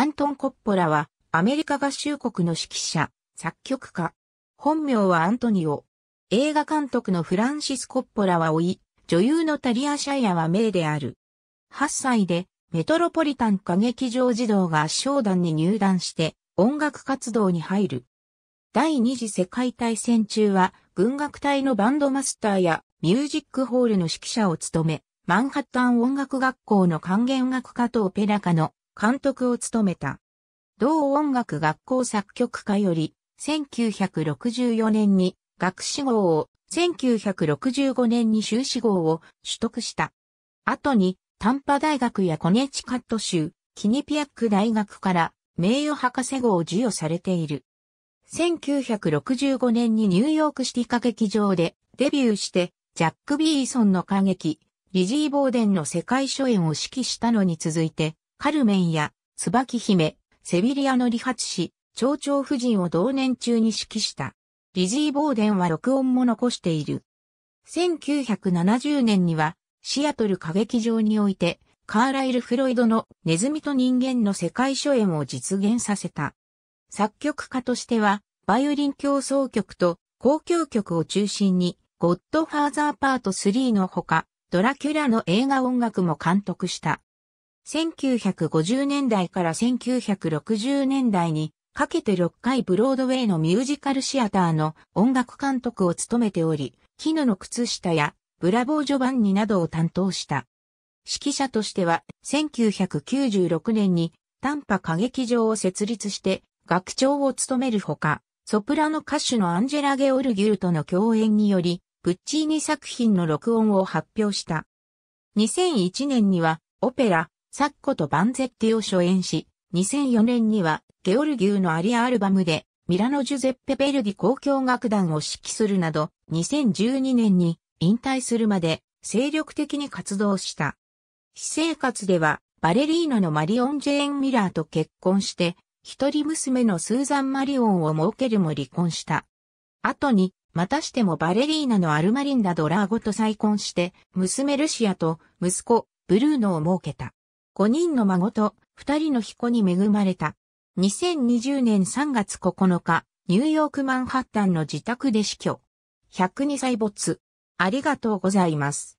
アントン・コッポラは、アメリカ合衆国の指揮者、作曲家。本名はアントニオ。映画監督のフランシス・コッポラは老い、女優のタリア・シャイアは名である。8歳で、メトロポリタン歌劇場児童合唱団に入団して、音楽活動に入る。第二次世界大戦中は、軍楽隊のバンドマスターやミュージックホールの指揮者を務め、マンハッタン音楽学校の管弦楽科とオペラ科の監督を務めた。同音楽学校作曲家より、1964年に学士号を、1965年に修士号を取得した。後に、タンパ大学やコネチカット州、キニピアック大学から名誉博士号を授与されている。1965年にニューヨークシティ歌劇場でデビューして、ジャック・ビーソンの歌劇、リジー・ボーデンの世界初演を指揮したのに続いて、カルメンや、椿姫、セビリアの理髪師、蝶々夫人を同年中に指揮した。リジー・ボーデンは録音も残している。1970年には、シアトル歌劇場において、カーライル・フロイドのネズミと人間の世界初演を実現させた。作曲家としては、バイオリン競争曲と交響曲を中心に、ゴッドファーザーパート3のほか、ドラキュラの映画音楽も監督した。1950年代から1960年代にかけて6回ブロードウェイのミュージカルシアターの音楽監督を務めており、絹の靴下やブラボー・ジョバンニなどを担当した。指揮者としては1996年に短波歌劇場を設立して学長を務めるほか、ソプラノ歌手のアンジェラ・ゲオルギュルとの共演により、プッチーニ作品の録音を発表した。2001年にはオペラ、サッコとバンゼッティを初演し、2004年にはゲオルギューのアリアアルバムでミラノジュゼッペ・ベルディ交響楽団を指揮するなど、2012年に引退するまで精力的に活動した。私生活ではバレリーナのマリオン・ジェーン・ミラーと結婚して、一人娘のスーザン・マリオンを設けるも離婚した。後に、またしてもバレリーナのアルマリンダ・ドラーゴと再婚して、娘ルシアと息子、ブルーノを設けた。5人の孫と2人の彦に恵まれた。2020年3月9日、ニューヨークマンハッタンの自宅で死去。102歳没。ありがとうございます。